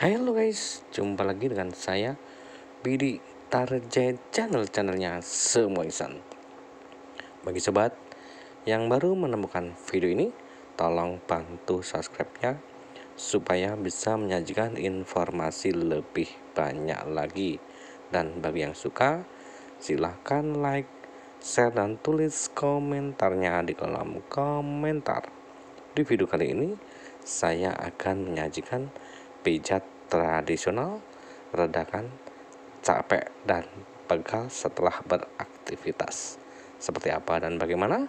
Halo guys, jumpa lagi dengan saya Bidi Tarjet Channel channelnya Semua Isan. Bagi sobat yang baru menemukan video ini, tolong bantu subscribe-nya supaya bisa menyajikan informasi lebih banyak lagi. Dan bagi yang suka, silahkan like, share, dan tulis komentarnya di kolom komentar. Di video kali ini, saya akan menyajikan pijat tradisional redakan capek dan pegal setelah beraktivitas. Seperti apa dan bagaimana?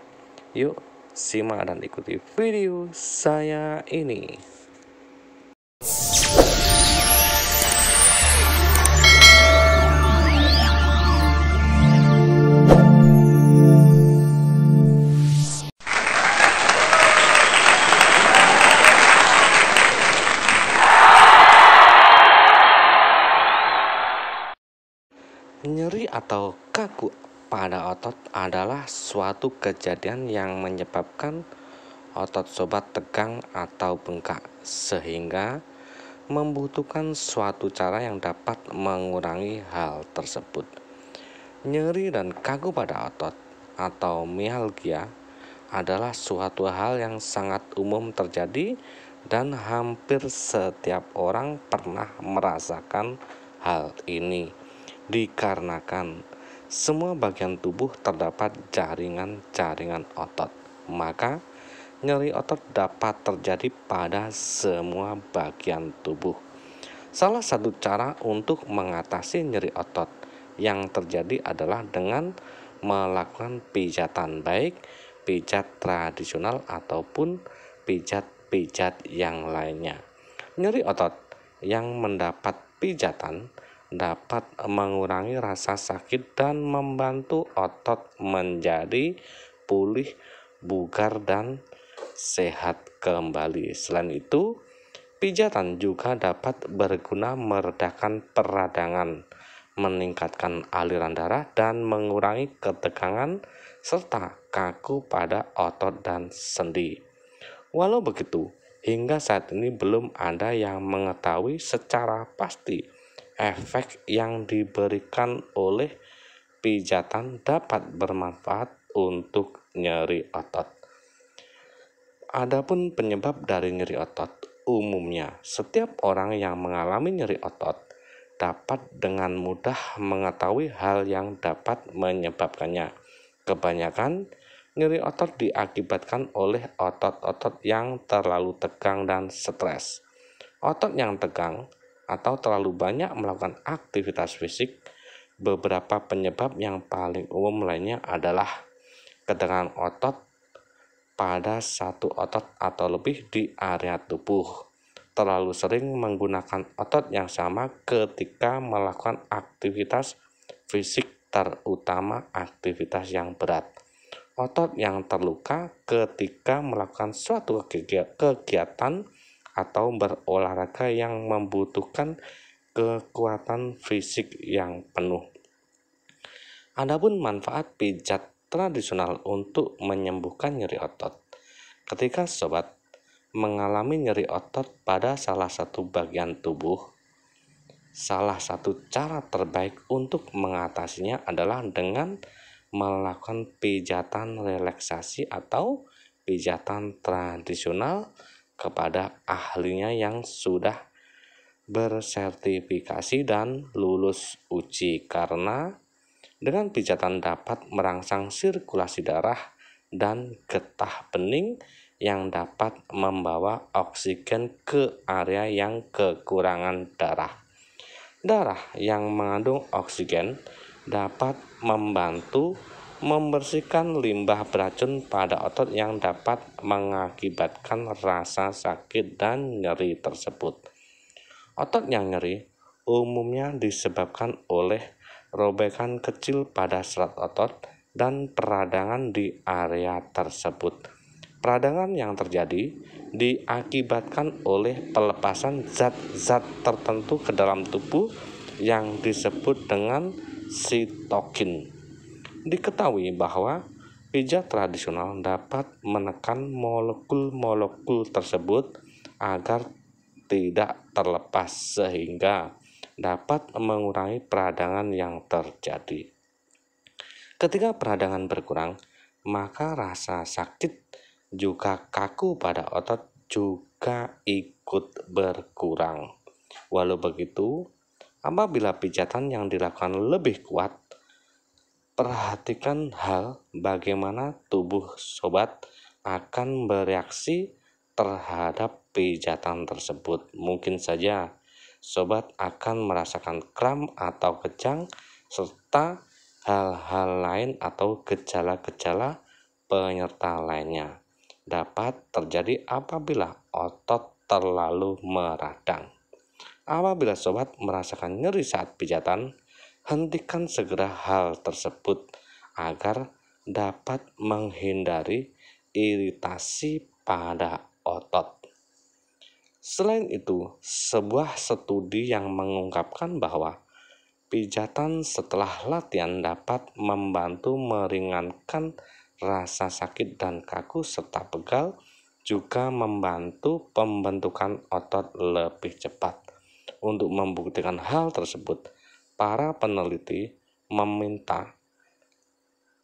Yuk simak dan ikuti video saya ini. atau kaku pada otot adalah suatu kejadian yang menyebabkan otot sobat tegang atau bengkak sehingga membutuhkan suatu cara yang dapat mengurangi hal tersebut. Nyeri dan kaku pada otot atau mialgia adalah suatu hal yang sangat umum terjadi dan hampir setiap orang pernah merasakan hal ini dikarenakan semua bagian tubuh terdapat jaringan-jaringan otot. Maka, nyeri otot dapat terjadi pada semua bagian tubuh. Salah satu cara untuk mengatasi nyeri otot yang terjadi adalah dengan melakukan pijatan baik pijat tradisional ataupun pijat-pijat yang lainnya. Nyeri otot yang mendapat pijatan dapat mengurangi rasa sakit dan membantu otot menjadi pulih, bugar, dan sehat kembali. Selain itu, pijatan juga dapat berguna meredakan peradangan, meningkatkan aliran darah, dan mengurangi ketegangan serta kaku pada otot dan sendi. Walau begitu, hingga saat ini belum ada yang mengetahui secara pasti efek yang diberikan oleh pijatan dapat bermanfaat untuk nyeri otot. Adapun penyebab dari nyeri otot, umumnya setiap orang yang mengalami nyeri otot dapat dengan mudah mengetahui hal yang dapat menyebabkannya. Kebanyakan nyeri otot diakibatkan oleh otot-otot yang terlalu tegang dan stres. Otot yang tegang atau terlalu banyak melakukan aktivitas fisik, beberapa penyebab yang paling umum lainnya adalah ketegangan otot pada satu otot atau lebih di area tubuh terlalu sering menggunakan otot yang sama ketika melakukan aktivitas fisik, terutama aktivitas yang berat. Otot yang terluka ketika melakukan suatu kegiatan atau berolahraga yang membutuhkan kekuatan fisik yang penuh. Adapun manfaat pijat tradisional untuk menyembuhkan nyeri otot. Ketika sobat mengalami nyeri otot pada salah satu bagian tubuh, salah satu cara terbaik untuk mengatasinya adalah dengan melakukan pijatan relaksasi atau pijatan tradisional kepada ahlinya yang sudah bersertifikasi dan lulus uji karena dengan pijatan dapat merangsang sirkulasi darah dan getah bening yang dapat membawa oksigen ke area yang kekurangan darah. Darah yang mengandung oksigen dapat membantu membersihkan limbah beracun pada otot yang dapat mengakibatkan rasa sakit dan nyeri tersebut. Otot yang nyeri umumnya disebabkan oleh robekan kecil pada serat otot dan peradangan di area tersebut. Peradangan yang terjadi diakibatkan oleh pelepasan zat-zat tertentu ke dalam tubuh yang disebut dengan sitokin diketahui bahwa pijat tradisional dapat menekan molekul-molekul tersebut agar tidak terlepas sehingga dapat mengurangi peradangan yang terjadi. Ketika peradangan berkurang, maka rasa sakit juga kaku pada otot juga ikut berkurang. Walau begitu, apabila pijatan yang dilakukan lebih kuat, perhatikan hal bagaimana tubuh sobat akan bereaksi terhadap pijatan tersebut. Mungkin saja sobat akan merasakan kram atau kejang serta hal-hal lain atau gejala-gejala penyerta lainnya dapat terjadi apabila otot terlalu meradang. Apabila sobat merasakan nyeri saat pijatan, hentikan segera hal tersebut agar dapat menghindari iritasi pada otot. Selain itu, sebuah studi yang mengungkapkan bahwa pijatan setelah latihan dapat membantu meringankan rasa sakit dan kaku serta pegal juga membantu pembentukan otot lebih cepat. Untuk membuktikan hal tersebut, para peneliti meminta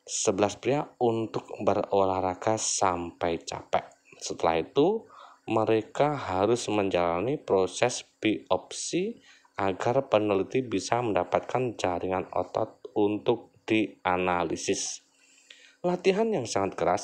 11 pria untuk berolahraga sampai capek. Setelah itu, mereka harus menjalani proses biopsi agar peneliti bisa mendapatkan jaringan otot untuk dianalisis. Latihan yang sangat keras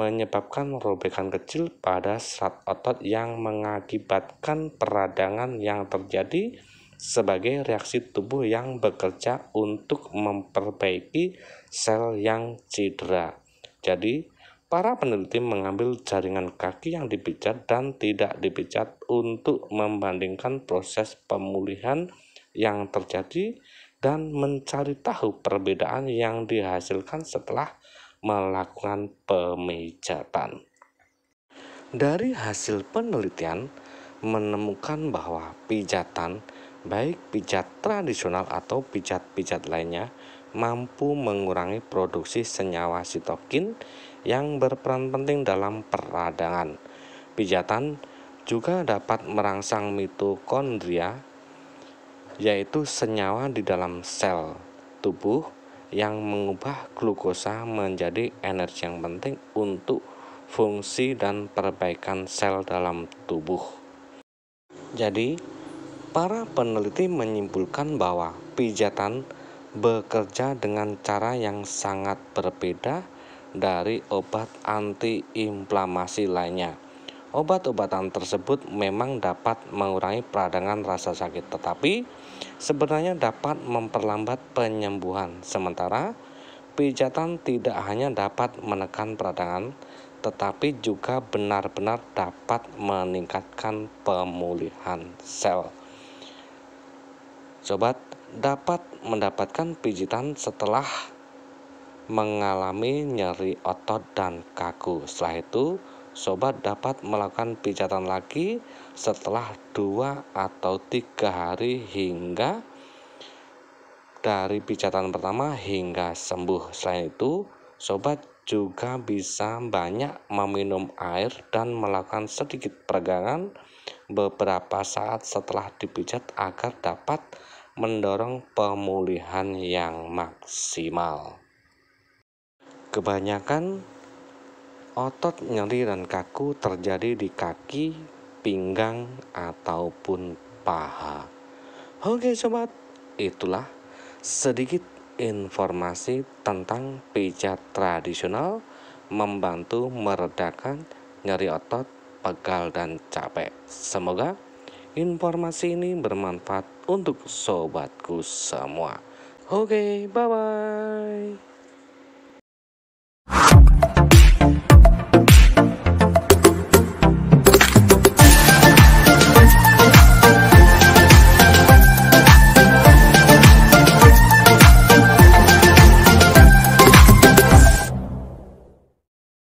menyebabkan robekan kecil pada serat otot yang mengakibatkan peradangan yang terjadi sebagai reaksi tubuh yang bekerja untuk memperbaiki sel yang cedera. Jadi, para peneliti mengambil jaringan kaki yang dipijat dan tidak dipijat untuk membandingkan proses pemulihan yang terjadi dan mencari tahu perbedaan yang dihasilkan setelah melakukan pemijatan. Dari hasil penelitian menemukan bahwa pijatan baik pijat tradisional atau pijat-pijat lainnya, mampu mengurangi produksi senyawa sitokin yang berperan penting dalam peradangan. Pijatan juga dapat merangsang mitokondria, yaitu senyawa di dalam sel tubuh yang mengubah glukosa menjadi energi yang penting untuk fungsi dan perbaikan sel dalam tubuh. Jadi, para peneliti menyimpulkan bahwa pijatan bekerja dengan cara yang sangat berbeda dari obat antiinflamasi lainnya. Obat-obatan tersebut memang dapat mengurangi peradangan rasa sakit, tetapi sebenarnya dapat memperlambat penyembuhan. Sementara pijatan tidak hanya dapat menekan peradangan, tetapi juga benar-benar dapat meningkatkan pemulihan sel sobat dapat mendapatkan pijitan setelah mengalami nyeri otot dan kaku. Setelah itu, sobat dapat melakukan pijatan lagi setelah dua atau tiga hari hingga dari pijatan pertama hingga sembuh. Selain itu, sobat juga bisa banyak meminum air dan melakukan sedikit peregangan beberapa saat setelah dipijat agar dapat mendorong pemulihan yang maksimal. Kebanyakan otot nyeri dan kaku terjadi di kaki, pinggang, ataupun paha. Oke sobat, itulah sedikit informasi tentang pijat tradisional membantu meredakan nyeri otot pegal dan capek. Semoga informasi ini bermanfaat untuk sobatku semua. Oke, okay, bye-bye.